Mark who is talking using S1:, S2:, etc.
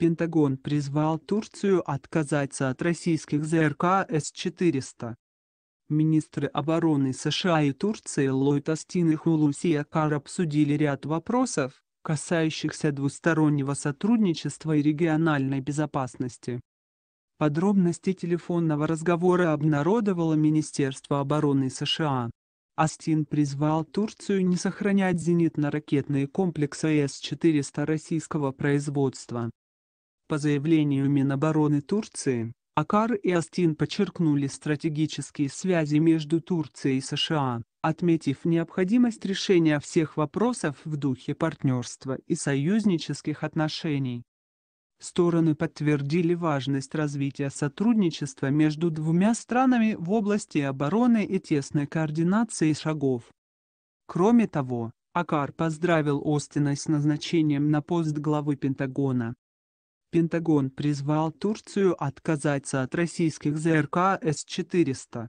S1: Пентагон призвал Турцию отказаться от российских ЗРК С-400. Министры обороны США и Турции Ллойд Астин и Хулуси Акар обсудили ряд вопросов, касающихся двустороннего сотрудничества и региональной безопасности. Подробности телефонного разговора обнародовало Министерство обороны США. Астин призвал Турцию не сохранять зенитно-ракетные комплексы С-400 российского производства. По заявлению Минобороны Турции, Акар и Астин подчеркнули стратегические связи между Турцией и США, отметив необходимость решения всех вопросов в духе партнерства и союзнических отношений. Стороны подтвердили важность развития сотрудничества между двумя странами в области обороны и тесной координации шагов. Кроме того, Акар поздравил Остина с назначением на пост главы Пентагона, Пентагон призвал Турцию отказаться от российских ЗРК С-400.